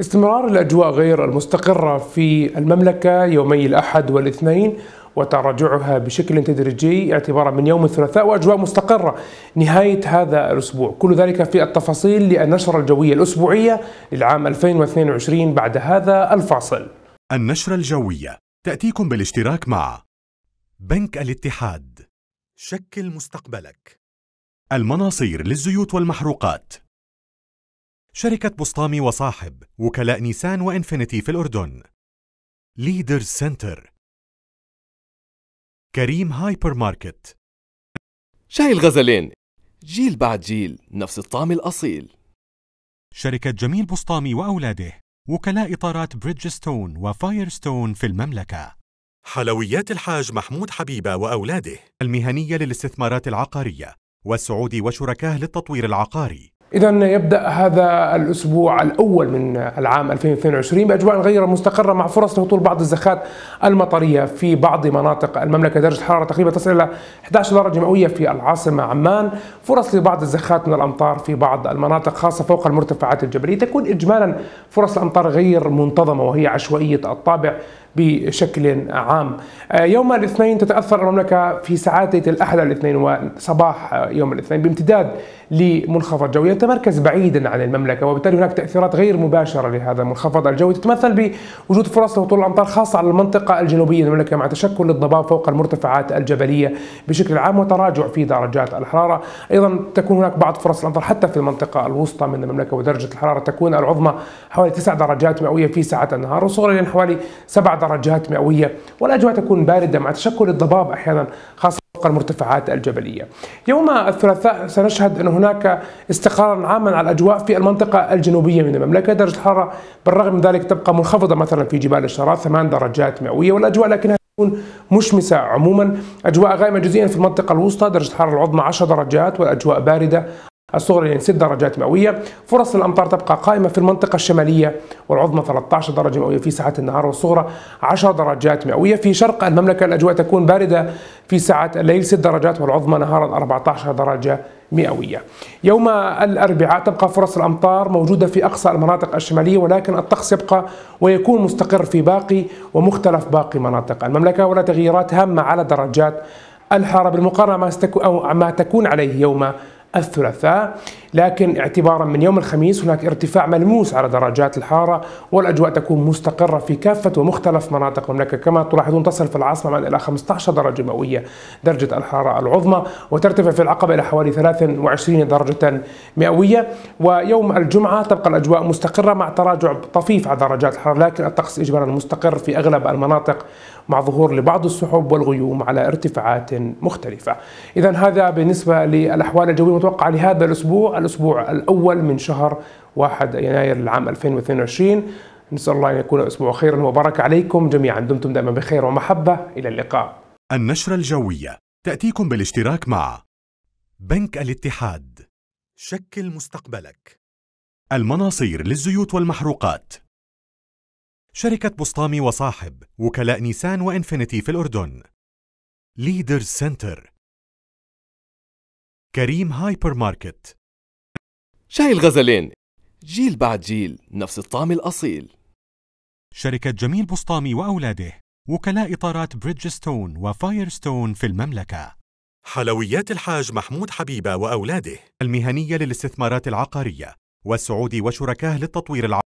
استمرار الأجواء غير المستقرة في المملكة يومي الأحد والاثنين وتراجعها بشكل تدريجي اعتبارا من يوم الثلاثاء واجواء مستقره نهايه هذا الاسبوع، كل ذلك في التفاصيل للنشره الجويه الاسبوعيه للعام 2022 بعد هذا الفاصل. النشره الجويه تاتيكم بالاشتراك مع بنك الاتحاد شكل مستقبلك المناصير للزيوت والمحروقات شركة بسطامي وصاحب وكلاء نيسان وإنفينيتي في الأردن ليدر سنتر كريم هايبر ماركت شاي الغزلين جيل بعد جيل نفس الطعم الأصيل شركة جميل بسطامي وأولاده وكلاء إطارات بريدجستون وفايرستون في المملكة حلويات الحاج محمود حبيبة وأولاده المهنية للاستثمارات العقارية والسعودي وشركاه للتطوير العقاري إذا يبدأ هذا الأسبوع الأول من العام 2022 بأجواء غير مستقرة مع فرص لهطول بعض الزخات المطرية في بعض مناطق المملكة درجة الحرارة تقريبا تصل إلى 11 درجة مئوية في العاصمة عمان فرص لبعض الزخات من الأمطار في بعض المناطق خاصة فوق المرتفعات الجبلية تكون إجمالا فرص الأمطار غير منتظمة وهي عشوائية الطابع بشكل عام يوم الاثنين تتأثر المملكة في ساعات الأحد الاثنين وصباح يوم الاثنين بامتداد لمنخفض جوي يتمركز بعيدا عن المملكه وبالتالي هناك تاثيرات غير مباشره لهذا المنخفض الجوي تتمثل بوجود فرص لهطول الامطار خاصه على المنطقه الجنوبيه للمملكه مع تشكل الضباب فوق المرتفعات الجبليه بشكل عام وتراجع في درجات الحراره ايضا تكون هناك بعض فرص الامطار حتى في المنطقه الوسطى من المملكه ودرجه الحراره تكون العظمى حوالي 9 درجات مئويه في ساعات النهار وصولا الى حوالي 7 درجات مئويه والاجواء تكون بارده مع تشكل الضباب احيانا خاصه المرتفعات الجبلية يوم الثلاثاء سنشهد أن هناك استقرارا عاما على الأجواء في المنطقة الجنوبية من المملكة درجة الحرارة بالرغم من ذلك تبقى منخفضة مثلا في جبال الشراء ثمان درجات مئوية والأجواء لكنها تكون مشمسة عموما أجواء غائمة جزئيا في المنطقة الوسطى درجة الحرارة العظمى 10 درجات والأجواء باردة الصغرى يعني 6 درجات مئوية فرص الأمطار تبقى قائمة في المنطقة الشمالية والعظمى 13 درجة مئوية في ساعات النهار والصغرى 10 درجات مئوية في شرق المملكة الأجواء تكون باردة في ساعات الليل 6 درجات والعظمى نهارا 14 درجة مئوية يوم الأربعاء تبقى فرص الأمطار موجودة في أقصى المناطق الشمالية ولكن الطقس يبقى ويكون مستقر في باقي ومختلف باقي مناطق المملكة ولا تغييرات هامة على درجات الحرارة بالمقارنة مع, ما تكون عليه يوم الثلاثاء لكن اعتبارا من يوم الخميس هناك ارتفاع ملموس على درجات الحارة والأجواء تكون مستقرة في كافة ومختلف مناطق المملكة كما تلاحظون تصل في العاصمة إلى 15 درجة مئوية درجة الحرارة العظمى وترتفع في العقبة إلى حوالي 23 درجة مئوية ويوم الجمعة تبقى الأجواء مستقرة مع تراجع طفيف على درجات الحرارة لكن الطقس إجمالا مستقر في أغلب المناطق مع ظهور لبعض السحب والغيوم على ارتفاعات مختلفة إذا هذا بالنسبة للأحوال الجوية المتوقعة لهذا الأسبوع الأسبوع الأول من شهر 1 يناير العام 2022 نسأل الله أن يكون أسبوع خيرا وبركة عليكم جميعا دمتم دائما بخير ومحبة إلى اللقاء النشرة الجوية تأتيكم بالاشتراك مع بنك الاتحاد شكل مستقبلك المناصير للزيوت والمحروقات شركة بسطامي وصاحب وكلاء نيسان وإنفينيتي في الأردن ليدر سنتر كريم هايبر ماركت شاي الغزلين جيل بعد جيل نفس الطعم الأصيل شركة جميل بسطامي وأولاده وكلاء إطارات بريدجستون وفايرستون في المملكة حلويات الحاج محمود حبيبة وأولاده المهنية للاستثمارات العقارية والسعودي وشركاه للتطوير العقاري